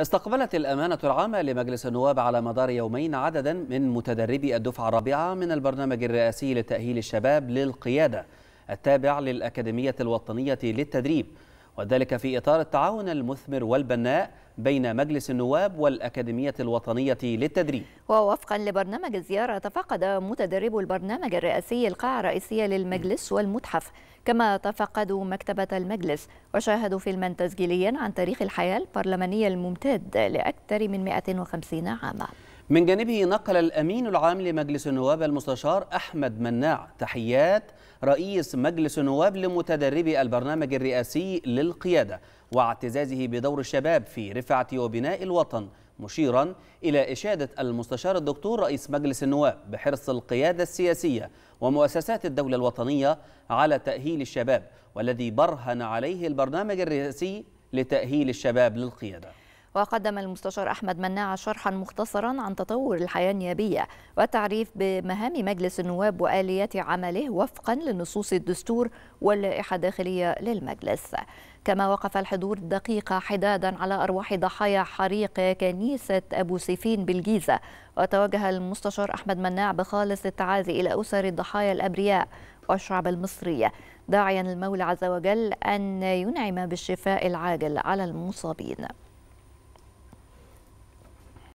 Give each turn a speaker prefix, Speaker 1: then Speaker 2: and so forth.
Speaker 1: استقبلت الأمانة العامة لمجلس النواب على مدار يومين عددا من متدربي الدفعة الرابعة من البرنامج الرئاسي لتأهيل الشباب للقيادة التابع للأكاديمية الوطنية للتدريب وذلك في إطار التعاون المثمر والبناء بين مجلس النواب والأكاديمية الوطنية للتدريب
Speaker 2: ووفقا لبرنامج الزيارة تفقد متدرب البرنامج الرئاسي القاعة الرئيسية للمجلس والمتحف كما تفقدوا مكتبة المجلس وشاهدوا فيلما تسجيليا عن تاريخ الحياة البرلمانية الممتد لأكثر من 150 عاما
Speaker 1: من جانبه نقل الأمين العام لمجلس النواب المستشار أحمد مناع تحيات رئيس مجلس النواب لمتدربي البرنامج الرئاسي للقيادة واعتزازه بدور الشباب في رفعة وبناء الوطن مشيرا إلى إشادة المستشار الدكتور رئيس مجلس النواب بحرص القيادة السياسية ومؤسسات الدولة الوطنية على تأهيل الشباب والذي برهن عليه البرنامج الرئاسي لتأهيل الشباب للقيادة
Speaker 2: وقدم المستشار أحمد مناع شرحا مختصرا عن تطور الحياة النيابية والتعريف بمهام مجلس النواب وآليات عمله وفقا لنصوص الدستور واللائحة الداخلية للمجلس كما وقف الحضور دقيقة حدادا على أرواح ضحايا حريق كنيسة أبو سيفين بالجيزة وتوجه المستشار أحمد مناع بخالص التعازي إلى أسر الضحايا الأبرياء والشعب المصرية داعيا المولى عز وجل أن ينعم بالشفاء العاجل على المصابين